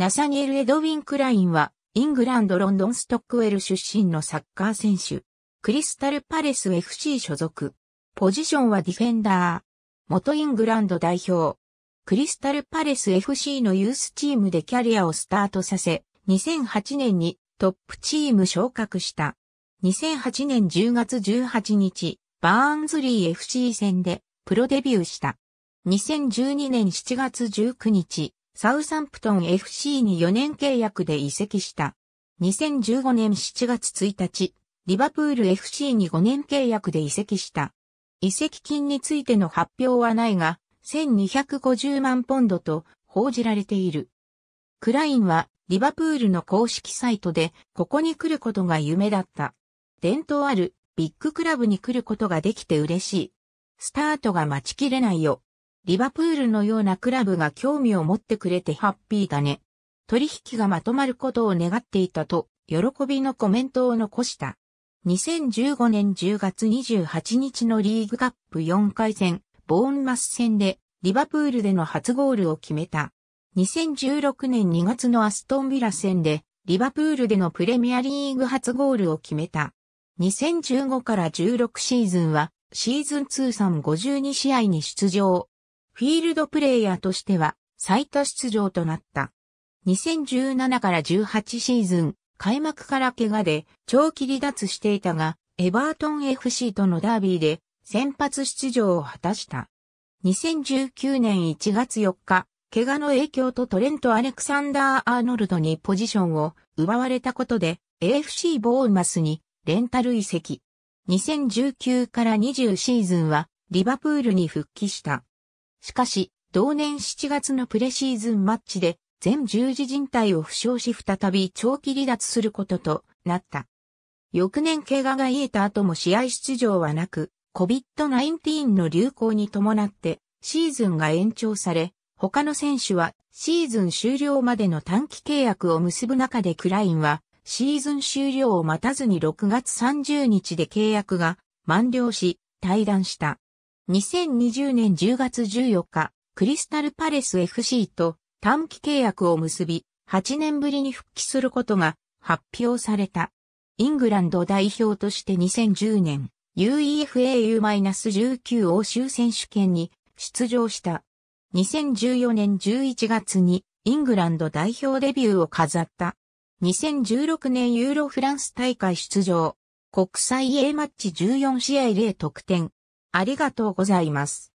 ナサニエル・エドウィン・クラインは、イングランド・ロンドン・ストックウェル出身のサッカー選手。クリスタル・パレス FC 所属。ポジションはディフェンダー。元イングランド代表。クリスタル・パレス FC のユースチームでキャリアをスタートさせ、2008年にトップチーム昇格した。2008年10月18日、バーンズリー FC 戦でプロデビューした。2012年7月19日、サウサンプトン FC に4年契約で移籍した。2015年7月1日、リバプール FC に5年契約で移籍した。移籍金についての発表はないが、1250万ポンドと報じられている。クラインはリバプールの公式サイトでここに来ることが夢だった。伝統あるビッグクラブに来ることができて嬉しい。スタートが待ちきれないよ。リバプールのようなクラブが興味を持ってくれてハッピーだね。取引がまとまることを願っていたと、喜びのコメントを残した。2015年10月28日のリーグカップ4回戦、ボーンマス戦で、リバプールでの初ゴールを決めた。2016年2月のアストンビラ戦で、リバプールでのプレミアリーグ初ゴールを決めた。2015から16シーズンは、シーズン通算52試合に出場、フィールドプレイヤーとしては最多出場となった。2017から18シーズン、開幕から怪我で長期離脱していたが、エバートン FC とのダービーで先発出場を果たした。2019年1月4日、怪我の影響とトレント・アレクサンダー・アーノルドにポジションを奪われたことで AFC ボーマスにレンタル移籍。2019から20シーズンはリバプールに復帰した。しかし、同年7月のプレシーズンマッチで、全十字人体を負傷し再び長期離脱することとなった。翌年怪我が癒えた後も試合出場はなく、COVID-19 の流行に伴ってシーズンが延長され、他の選手はシーズン終了までの短期契約を結ぶ中でクラインはシーズン終了を待たずに6月30日で契約が満了し退団した。2020年10月14日、クリスタルパレス FC と短期契約を結び、8年ぶりに復帰することが発表された。イングランド代表として2010年 UEFAU-19 欧州選手権に出場した。2014年11月にイングランド代表デビューを飾った。2016年ユーロフランス大会出場。国際 A マッチ14試合0得点。ありがとうございます。